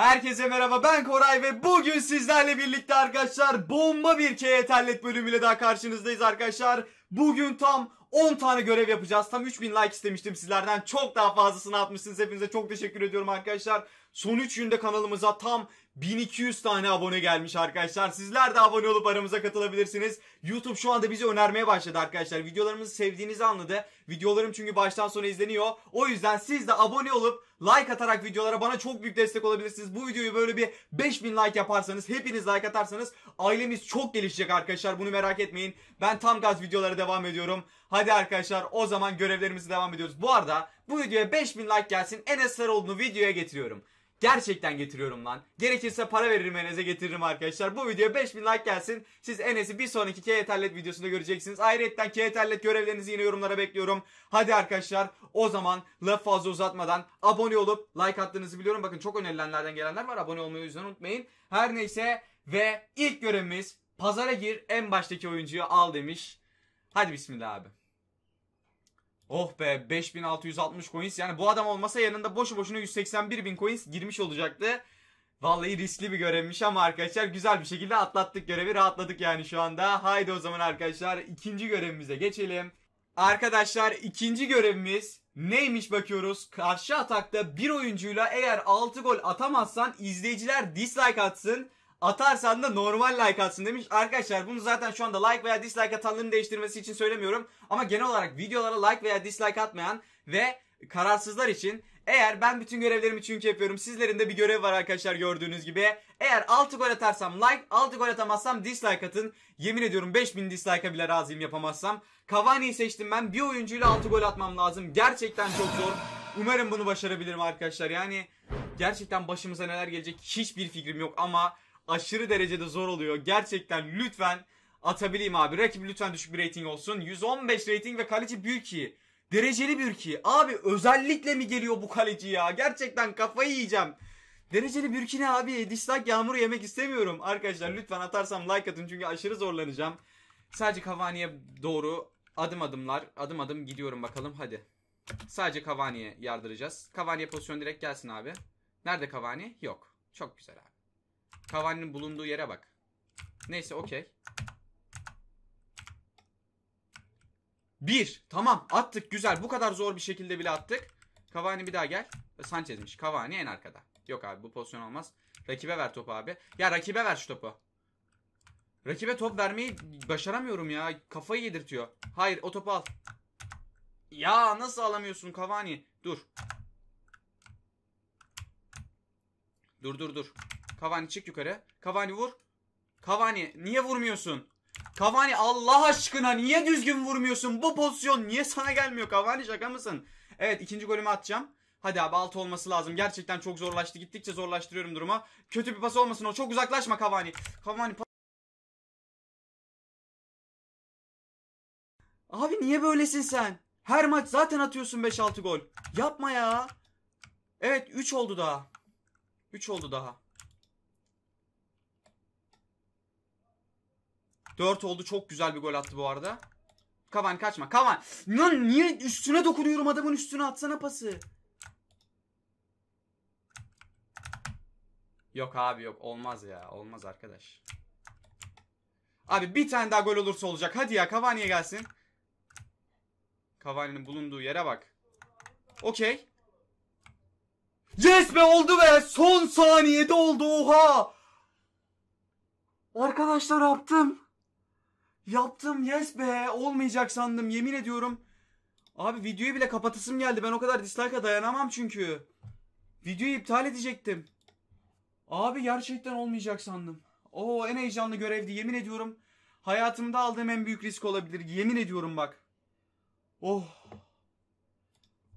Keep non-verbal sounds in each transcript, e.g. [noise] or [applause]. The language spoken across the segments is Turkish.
Herkese merhaba ben Koray ve bugün sizlerle birlikte arkadaşlar bomba bir KYTLET bölümüyle daha karşınızdayız arkadaşlar. Bugün tam 10 tane görev yapacağız. Tam 3000 like istemiştim sizlerden. Çok daha fazlasını atmışsınız. Hepinize çok teşekkür ediyorum arkadaşlar. Son 3 günde kanalımıza tam 1200 tane abone gelmiş arkadaşlar. Sizler de abone olup aramıza katılabilirsiniz. YouTube şu anda bizi önermeye başladı arkadaşlar. Videolarımızı sevdiğinizi anladı. Videolarım çünkü baştan sona izleniyor. O yüzden siz de abone olup like atarak videolara bana çok büyük destek olabilirsiniz. Bu videoyu böyle bir 5000 like yaparsanız, hepiniz like atarsanız ailemiz çok gelişecek arkadaşlar. Bunu merak etmeyin. Ben tam gaz videolara devam ediyorum. Hadi arkadaşlar o zaman görevlerimizi devam ediyoruz. Bu arada bu videoya 5000 like gelsin. Enes Sarıoğlu'nu videoya getiriyorum. Gerçekten getiriyorum lan. Gerekirse para veririm Enes'e getiririm arkadaşlar. Bu videoya 5000 like gelsin. Siz Enes'i bir sonraki KYTerlet e videosunda göreceksiniz. Ayrıca KYTerlet e görevlerinizi yine yorumlara bekliyorum. Hadi arkadaşlar o zaman laf fazla uzatmadan abone olup like attığınızı biliyorum. Bakın çok önerilenlerden gelenler var. Abone olmayı yüzden unutmayın. Her neyse ve ilk görevimiz pazara gir en baştaki oyuncuyu al demiş. Hadi bismillah abi. Oh be 5660 coins. Yani bu adam olmasa yanında boşu boşuna 181 bin coins girmiş olacaktı. Vallahi riskli bir görevmiş ama arkadaşlar güzel bir şekilde atlattık görevi rahatladık yani şu anda. Haydi o zaman arkadaşlar ikinci görevimize geçelim. Arkadaşlar ikinci görevimiz neymiş bakıyoruz. Karşı atakta bir oyuncuyla eğer 6 gol atamazsan izleyiciler dislike atsın. Atarsan da normal like atsın demiş. Arkadaşlar bunu zaten şu anda like veya dislike atanların değiştirmesi için söylemiyorum. Ama genel olarak videolara like veya dislike atmayan ve kararsızlar için eğer ben bütün görevlerimi çünkü yapıyorum. Sizlerin de bir görev var arkadaşlar gördüğünüz gibi. Eğer 6 gol atarsam like, 6 gol atamazsam dislike atın. Yemin ediyorum 5000 dislike'a bile razıyım yapamazsam. Cavani'yi seçtim ben. Bir oyuncuyla 6 gol atmam lazım. Gerçekten çok zor. Umarım bunu başarabilirim arkadaşlar. Yani gerçekten başımıza neler gelecek hiçbir fikrim yok ama aşırı derecede zor oluyor. Gerçekten lütfen atabileyim abi. Rakip lütfen düşük bir rating olsun. 115 rating ve kaleci Bürki. Dereceli Bürki. Abi özellikle mi geliyor bu kaleci ya? Gerçekten kafayı yiyeceğim. Dereceli Bürki ne abi? Dislike yağmuru yemek istemiyorum. Arkadaşlar lütfen atarsam like atın çünkü aşırı zorlanacağım. Sadece Cavani'ye doğru adım adımlar, adım adım gidiyorum bakalım hadi. Sadece Cavani'ye yardıracağız. Cavani'ye pozisyon direkt gelsin abi. Nerede Cavani? Yok. Çok güzel abi. Kavani'nin bulunduğu yere bak. Neyse okey. Bir. Tamam attık güzel. Bu kadar zor bir şekilde bile attık. Cavani bir daha gel. Sanchez'miş. Cavani en arkada. Yok abi bu pozisyon olmaz. Rakibe ver topu abi. Ya rakibe ver şu topu. Rakibe top vermeyi başaramıyorum ya. Kafayı yedirtiyor. Hayır o topu al. Ya nasıl alamıyorsun Cavani? Dur. Dur dur dur. Cavani çık yukarı. Cavani vur. Cavani niye vurmuyorsun? Cavani Allah aşkına niye düzgün vurmuyorsun? Bu pozisyon niye sana gelmiyor Cavani şaka mısın? Evet ikinci golümü atacağım. Hadi abi altı olması lazım. Gerçekten çok zorlaştı. Gittikçe zorlaştırıyorum duruma. Kötü bir pas olmasın o. Çok uzaklaşma Cavani. Cavani Abi niye böylesin sen? Her maç zaten atıyorsun 5-6 gol. Yapma ya. Evet 3 oldu daha. 3 oldu daha. 4 oldu. Çok güzel bir gol attı bu arada. Kavan kaçma. Kavan. Lan niye üstüne dokunuyorum adamın üstüne atsana pası. Yok abi yok. Olmaz ya. Olmaz arkadaş. Abi bir tane daha gol olursa olacak. Hadi ya Cavani'ye gelsin. Cavani'nin bulunduğu yere bak. Okey. Yes be oldu be. Son saniyede oldu oha. Arkadaşlar yaptım. Yaptım yes be. Olmayacak sandım yemin ediyorum. Abi videoyu bile kapatasım geldi. Ben o kadar dislike'a dayanamam çünkü. Videoyu iptal edecektim. Abi gerçekten olmayacak sandım. o en heyecanlı görevdi yemin ediyorum. Hayatımda aldığım en büyük risk olabilir. Yemin ediyorum bak. Oh.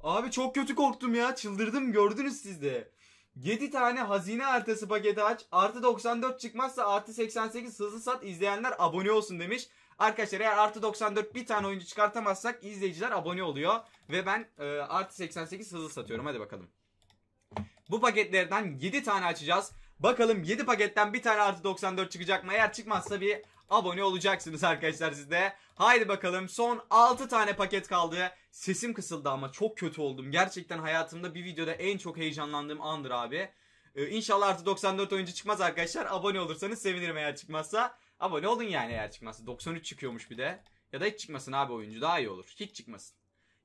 Abi çok kötü korktum ya. Çıldırdım gördünüz siz de. 7 tane hazine haritası paketi aç. Artı 94 çıkmazsa artı 88 hızlı sat izleyenler abone olsun demiş. Arkadaşlar eğer artı 94 bir tane oyuncu çıkartamazsak izleyiciler abone oluyor. Ve ben e, artı 88 hızlı satıyorum. Hadi bakalım. Bu paketlerden 7 tane açacağız. Bakalım 7 paketten bir tane artı 94 çıkacak mı? Eğer çıkmazsa bir abone olacaksınız arkadaşlar sizde. Haydi bakalım son 6 tane paket kaldı. Sesim kısıldı ama çok kötü oldum. Gerçekten hayatımda bir videoda en çok heyecanlandığım andır abi. Ee, inşallah artı 94 oyuncu çıkmaz arkadaşlar. Abone olursanız sevinirim eğer çıkmazsa. Abone olun yani eğer çıkmazsa. 93 çıkıyormuş bir de. Ya da hiç çıkmasın abi oyuncu daha iyi olur. Hiç çıkmasın.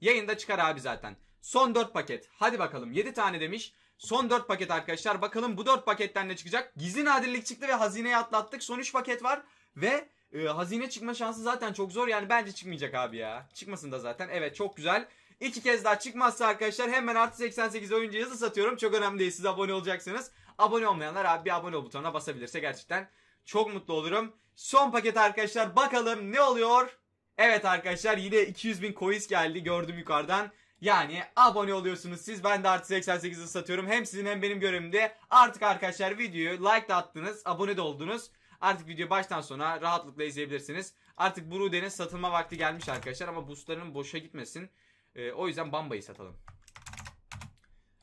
Yayında çıkar abi zaten. Son 4 paket. Hadi bakalım 7 tane demiş. Son 4 paket arkadaşlar. Bakalım bu 4 paketten ne çıkacak? Gizli nadirlik çıktı ve hazineyi atlattık. Son 3 paket var. Ve e, hazine çıkma şansı zaten çok zor. Yani bence çıkmayacak abi ya. Çıkmasın da zaten. Evet çok güzel. İki kez daha çıkmazsa arkadaşlar hemen artı 88 oyuncu hızlı satıyorum. Çok önemli değil siz abone olacaksınız. Abone olmayanlar abi bir abone ol butonuna basabilirse gerçekten çok mutlu olurum. Son paket arkadaşlar bakalım ne oluyor? Evet arkadaşlar yine 200 bin coins geldi gördüm yukarıdan. Yani abone oluyorsunuz siz ben de artı 88'i satıyorum. Hem sizin hem benim görevimde artık arkadaşlar videoyu like de attınız abone de oldunuz. Artık video baştan sona rahatlıkla izleyebilirsiniz. Artık Brude'nin satılma vakti gelmiş arkadaşlar ama boostların boşa gitmesin. E, o yüzden Bamba'yı satalım.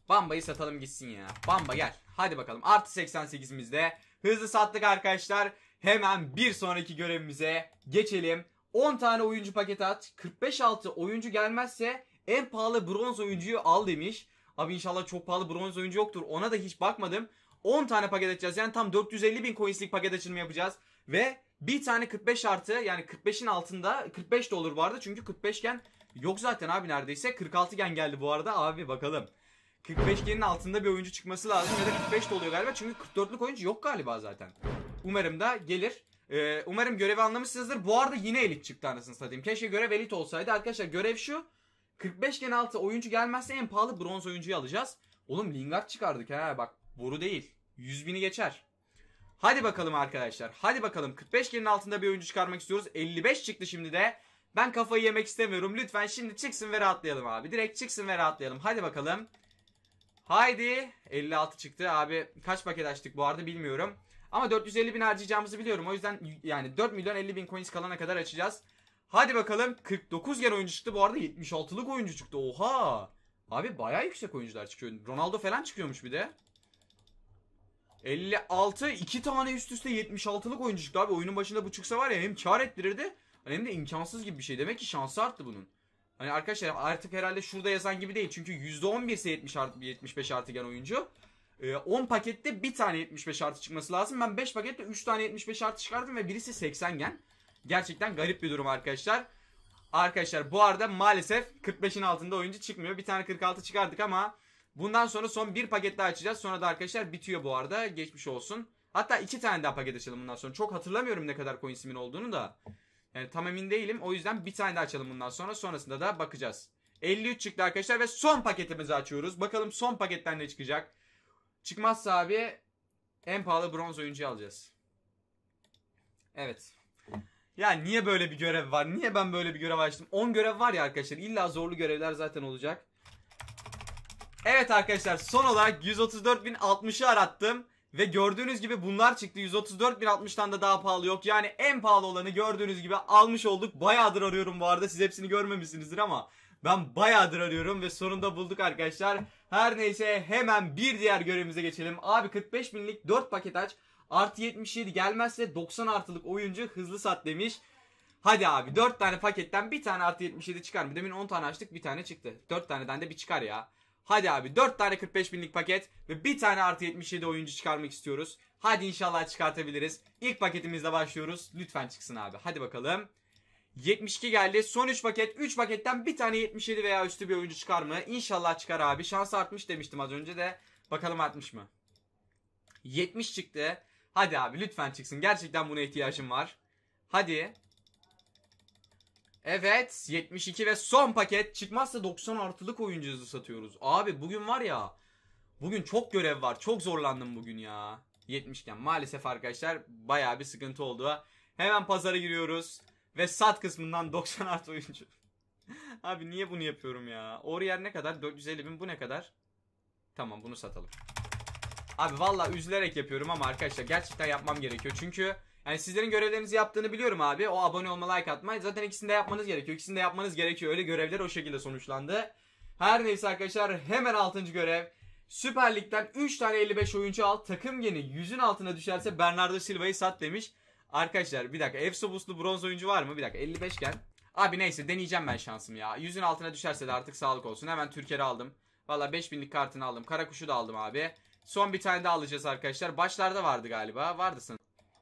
Bamba'yı satalım gitsin ya. Bamba gel. Hadi bakalım. Artı 88'imizde hızlı sattık arkadaşlar. Hemen bir sonraki görevimize geçelim. 10 tane oyuncu paketi at. 45-6 oyuncu gelmezse en pahalı bronz oyuncuyu al demiş. Abi inşallah çok pahalı bronz oyuncu yoktur. Ona da hiç bakmadım. 10 tane paket açacağız. Yani tam 450 bin coinslik paket açılımı yapacağız. Ve bir tane 45 artı yani 45'in altında 45 de olur bu arada. Çünkü 45 gen yok zaten abi neredeyse. 46 gen geldi bu arada abi bakalım. 45 genin altında bir oyuncu çıkması lazım ya da 45 de oluyor galiba. Çünkü 44'lük oyuncu yok galiba zaten. Umarım da gelir. Ee, umarım görevi anlamışsınızdır. Bu arada yine elit çıktı anasını satayım. Keşke görev elit olsaydı. Arkadaşlar görev şu. 45 gen altı oyuncu gelmezse en pahalı bronz oyuncuyu alacağız. Oğlum Lingard çıkardık ha bak. Boru değil. 100 bini geçer. Hadi bakalım arkadaşlar. Hadi bakalım. 45 gelin altında bir oyuncu çıkarmak istiyoruz. 55 çıktı şimdi de. Ben kafayı yemek istemiyorum. Lütfen şimdi çıksın ve rahatlayalım abi. Direkt çıksın ve rahatlayalım. Hadi bakalım. Haydi. 56 çıktı. Abi kaç paket açtık bu arada bilmiyorum. Ama 450 bin harcayacağımızı biliyorum. O yüzden yani 4 milyon 50 bin coins kalana kadar açacağız. Hadi bakalım. 49 gen oyuncu çıktı. Bu arada 76'lık oyuncu çıktı. Oha. Abi baya yüksek oyuncular çıkıyor. Ronaldo falan çıkıyormuş bir de. 56 iki tane üst üste 76'lık oyuncu çıktı abi. Oyunun başında bu çıksa var ya hem kar ettirirdi hem de imkansız gibi bir şey. Demek ki şansı arttı bunun. Hani arkadaşlar artık herhalde şurada yazan gibi değil. Çünkü %11 ise 70 artı, 75 artı gen oyuncu. 10 ee, pakette bir tane 75 artı çıkması lazım. Ben 5 pakette 3 tane 75 artı çıkardım ve birisi 80 gen. Gerçekten garip bir durum arkadaşlar. Arkadaşlar bu arada maalesef 45'in altında oyuncu çıkmıyor. Bir tane 46 çıkardık ama Bundan sonra son bir paket daha açacağız. Sonra da arkadaşlar bitiyor bu arada. Geçmiş olsun. Hatta iki tane daha paket açalım bundan sonra. Çok hatırlamıyorum ne kadar coin simin olduğunu da. Yani tam emin değilim. O yüzden bir tane daha açalım bundan sonra. Sonrasında da bakacağız. 53 çıktı arkadaşlar ve son paketimizi açıyoruz. Bakalım son paketten ne çıkacak. Çıkmazsa abi en pahalı bronz oyuncuyu alacağız. Evet. Ya niye böyle bir görev var? Niye ben böyle bir görev açtım? 10 görev var ya arkadaşlar. İlla zorlu görevler zaten olacak. Evet arkadaşlar son olarak 134.060'ı arattım. Ve gördüğünüz gibi bunlar çıktı. 134.060'tan da daha pahalı yok. Yani en pahalı olanı gördüğünüz gibi almış olduk. Bayağıdır arıyorum bu arada. Siz hepsini görmemişsinizdir ama ben bayağıdır arıyorum ve sonunda bulduk arkadaşlar. Her neyse hemen bir diğer görevimize geçelim. Abi 45.000'lik 4 paket aç. Artı 77 gelmezse 90 artılık oyuncu hızlı sat demiş. Hadi abi 4 tane paketten bir tane artı 77 çıkar mı? Demin 10 tane açtık bir tane çıktı. 4 taneden de bir çıkar ya. Hadi abi 4 tane 45 binlik paket ve bir tane artı 77 oyuncu çıkarmak istiyoruz. Hadi inşallah çıkartabiliriz. İlk paketimizle başlıyoruz. Lütfen çıksın abi. Hadi bakalım. 72 geldi. Son 3 paket. 3 paketten bir tane 77 veya üstü bir oyuncu çıkar mı? İnşallah çıkar abi. Şans artmış demiştim az önce de. Bakalım artmış mı? 70 çıktı. Hadi abi lütfen çıksın. Gerçekten buna ihtiyacım var. Hadi. Evet 72 ve son paket çıkmazsa 90 artılık oyuncu hızı satıyoruz. Abi bugün var ya bugün çok görev var çok zorlandım bugün ya. 70 maalesef arkadaşlar baya bir sıkıntı oldu. Hemen pazara giriyoruz ve sat kısmından 90 artı oyuncu. [laughs] Abi niye bunu yapıyorum ya? Oriyer ne kadar? 450 bin bu ne kadar? Tamam bunu satalım. Abi valla üzülerek yapıyorum ama arkadaşlar gerçekten yapmam gerekiyor. Çünkü yani sizlerin görevlerinizi yaptığını biliyorum abi. O abone olma, like atma. Zaten ikisini de yapmanız gerekiyor. İkisini de yapmanız gerekiyor. Öyle görevler o şekilde sonuçlandı. Her neyse arkadaşlar hemen 6. görev. Süper Lig'den 3 tane 55 oyuncu al. Takım yeni yüzün altına düşerse Bernardo Silva'yı sat demiş. Arkadaşlar bir dakika. Efsobuslu bronz oyuncu var mı? Bir dakika 55 iken. Abi neyse deneyeceğim ben şansım ya. Yüzün altına düşerse de artık sağlık olsun. Hemen Türker'i aldım. Valla 5000'lik kartını aldım. Karakuş'u da aldım abi. Son bir tane daha alacağız arkadaşlar. Başlarda vardı galiba. Vardı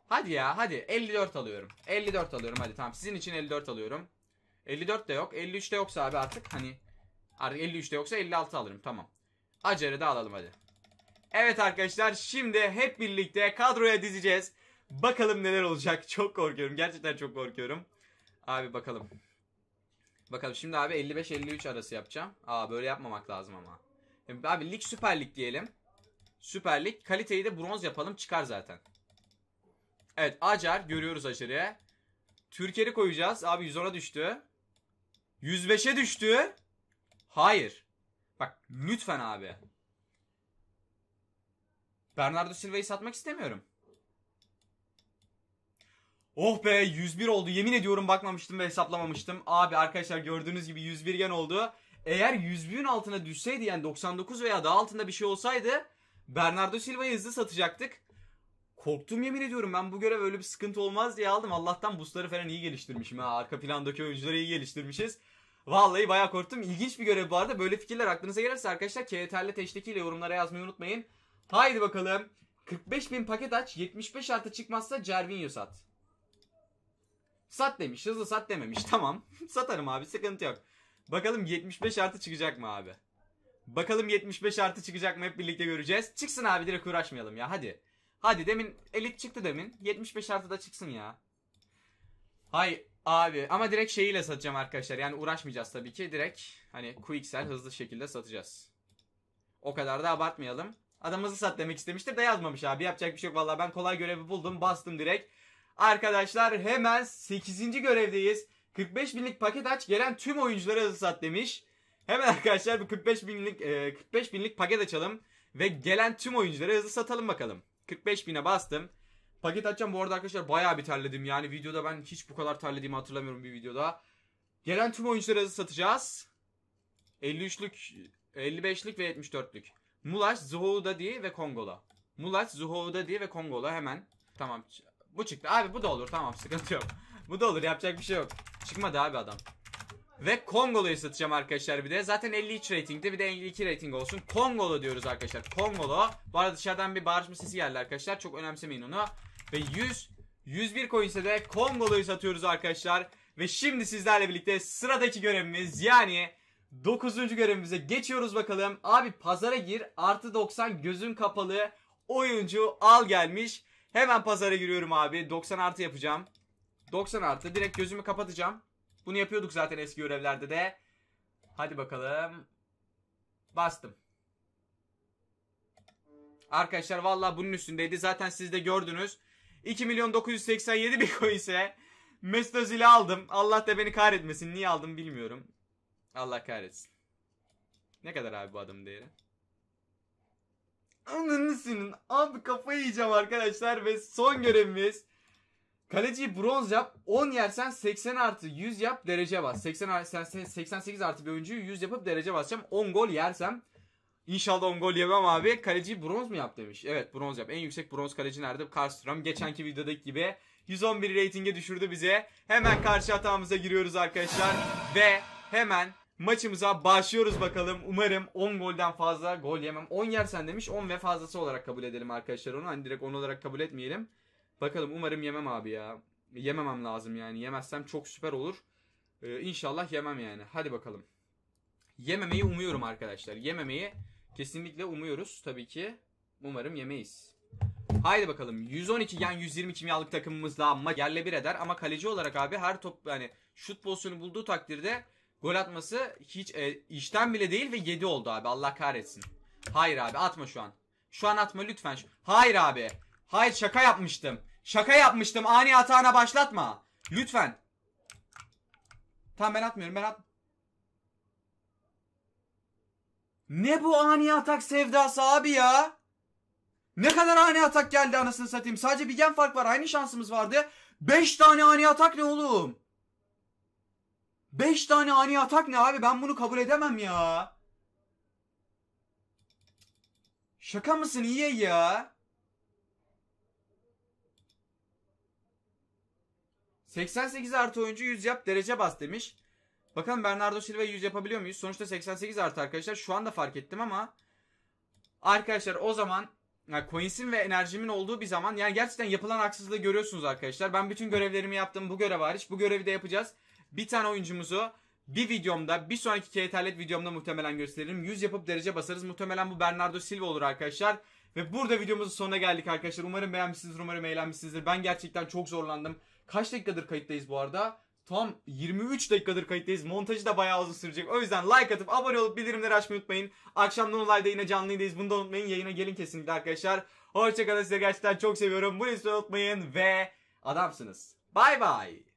Hadi ya hadi 54 alıyorum. 54 alıyorum hadi tamam sizin için 54 alıyorum. 54 de yok. 53 de yoksa abi artık hani artık 53 de yoksa 56 alırım tamam. Acer'i de alalım hadi. Evet arkadaşlar şimdi hep birlikte kadroya dizeceğiz. Bakalım neler olacak. [laughs] Çok korkuyorum. Gerçekten çok korkuyorum. Abi bakalım. Bakalım şimdi abi 55-53 arası yapacağım. Aa böyle yapmamak lazım ama. Abi lig süper lig diyelim. Süper lig. Kaliteyi de bronz yapalım çıkar zaten. Evet Acar görüyoruz Acar'ı. Türker'i koyacağız. Abi 110'a düştü. 105'e düştü. Hayır. Bak lütfen abi. Bernardo Silva'yı satmak istemiyorum. Oh be 101 oldu. Yemin ediyorum bakmamıştım ve hesaplamamıştım. Abi arkadaşlar gördüğünüz gibi 101 gen oldu. Eğer 101'in altına düşseydi yani 99 veya daha altında bir şey olsaydı Bernardo Silva'yı hızlı satacaktık korktum yemin ediyorum ben bu görev öyle bir sıkıntı olmaz diye aldım. Allah'tan busları falan iyi geliştirmişim ha. Arka plandaki oyuncuları iyi geliştirmişiz. Vallahi bayağı korktum. İlginç bir görev bu arada. Böyle fikirler aklınıza gelirse arkadaşlar KTL'le teştekiyle yorumlara yazmayı unutmayın. Haydi bakalım. 45 bin paket aç. 75 artı çıkmazsa Cervinho sat. Sat demiş. Hızlı sat dememiş. [laughs] Tamam. Satarım abi. Sıkıntı yok. Bakalım 75 artı çıkacak mı abi? Bakalım 75 artı çıkacak mı hep birlikte göreceğiz. Çıksın abi direkt uğraşmayalım ya. Hadi. Hadi demin elit çıktı demin. 75 artı da çıksın ya. Hay abi ama direkt şeyiyle satacağım arkadaşlar. Yani uğraşmayacağız tabii ki. Direkt hani quick hızlı şekilde satacağız. O kadar da abartmayalım. Adam hızlı sat demek istemiştir de yazmamış abi. Yapacak bir şey yok vallahi ben kolay görevi buldum bastım direkt. Arkadaşlar hemen 8. görevdeyiz. 45 binlik paket aç gelen tüm oyunculara hızlı sat demiş. Hemen arkadaşlar bu 45 binlik 45 e, binlik paket açalım ve gelen tüm oyunculara hızlı satalım bakalım. 45 bine bastım. Paket açacağım. Bu arada arkadaşlar bayağı bir terledim. Yani videoda ben hiç bu kadar terlediğimi hatırlamıyorum bir videoda. Gelen tüm oyuncuları satacağız. 53'lük, 55'lik ve 74'lük. Mulaş, Zuhouda diye ve Kongola. Mulaş, Zuhouda diye ve Kongola hemen. Tamam. Bu çıktı. Abi bu da olur. Tamam sıkıntı yok. bu da olur. Yapacak bir şey yok. Çıkmadı abi adam. Ve Kongolo'yu satacağım arkadaşlar bir de. Zaten 53 ratingde bir de 52 rating olsun. Kongolo diyoruz arkadaşlar. Kongolo. Bu arada dışarıdan bir bağırışma sesi geldi arkadaşlar. Çok önemsemeyin onu. Ve 100 101 coin ise de Kongolo'yu satıyoruz arkadaşlar. Ve şimdi sizlerle birlikte sıradaki görevimiz yani 9. görevimize geçiyoruz bakalım. Abi pazara gir artı 90 gözün kapalı oyuncu al gelmiş. Hemen pazara giriyorum abi 90 artı yapacağım. 90 artı direkt gözümü kapatacağım. Bunu yapıyorduk zaten eski görevlerde de. Hadi bakalım. Bastım. Arkadaşlar valla bunun üstündeydi. Zaten siz de gördünüz. 2 milyon 987 bin coin ise Mesut ile aldım. Allah da beni kahretmesin. Niye aldım bilmiyorum. Allah kahretsin. Ne kadar abi bu adım değeri? Ananı senin. Abi kafayı yiyeceğim arkadaşlar ve son görevimiz Kaleciyi bronz yap. 10 yersen 80 artı 100 yap derece bas. 80, sen 88 artı bir oyuncuyu 100 yapıp derece basacağım. 10 gol yersem. inşallah 10 gol yemem abi. Kaleciyi bronz mu yap demiş. Evet bronz yap. En yüksek bronz kaleci nerede? Karstrom. Geçenki videodaki gibi 111 reytinge düşürdü bize. Hemen karşı hatamıza giriyoruz arkadaşlar. Ve hemen maçımıza başlıyoruz bakalım. Umarım 10 golden fazla gol yemem. 10 yersen demiş 10 ve fazlası olarak kabul edelim arkadaşlar onu. Hani direkt 10 olarak kabul etmeyelim. Bakalım umarım yemem abi ya. Yememem lazım yani. Yemezsem çok süper olur. Ee, inşallah yemem yani. Hadi bakalım. Yememeyi umuyorum arkadaşlar. Yememeyi kesinlikle umuyoruz tabii ki. Umarım yemeyiz. Haydi bakalım. 112 yani 120 kimyalık takımımızla ama yerle bir eder ama kaleci olarak abi her top yani şut pozisyonu bulduğu takdirde gol atması hiç e, işten bile değil ve 7 oldu abi. Allah kahretsin. Hayır abi atma şu an. Şu an atma lütfen. Hayır abi. Hayır şaka yapmıştım. Şaka yapmıştım. Ani hatana başlatma. Lütfen. Tamam ben atmıyorum. Ben at. Ne bu ani atak sevdası abi ya? Ne kadar ani atak geldi anasını satayım. Sadece bir gen fark var. Aynı şansımız vardı. 5 tane ani atak ne oğlum? 5 tane ani atak ne abi? Ben bunu kabul edemem ya. Şaka mısın iyi ya? 88 artı oyuncu 100 yap derece bas demiş. Bakalım Bernardo Silva 100 yapabiliyor muyuz? Sonuçta 88 artı arkadaşlar. Şu anda fark ettim ama arkadaşlar o zaman yani coins'in ve enerjimin olduğu bir zaman yani gerçekten yapılan haksızlığı görüyorsunuz arkadaşlar. Ben bütün görevlerimi yaptım. Bu görev hariç. Bu görevi de yapacağız. Bir tane oyuncumuzu bir videomda bir sonraki KTL'et e videomda muhtemelen gösteririm. 100 yapıp derece basarız. Muhtemelen bu Bernardo Silva olur arkadaşlar. Ve burada videomuzun sonuna geldik arkadaşlar. Umarım beğenmişsinizdir, umarım eğlenmişsinizdir. Ben gerçekten çok zorlandım. Kaç dakikadır kayıttayız bu arada? Tam 23 dakikadır kayıttayız. Montajı da bayağı uzun sürecek. O yüzden like atıp abone olup bildirimleri açmayı unutmayın. Akşamdan olayda yine canlıyız. Bunu da unutmayın. Yayına gelin kesinlikle arkadaşlar. Hoşçakalın. Size gerçekten çok seviyorum. Bunu unutmayın ve adamsınız. Bye bye.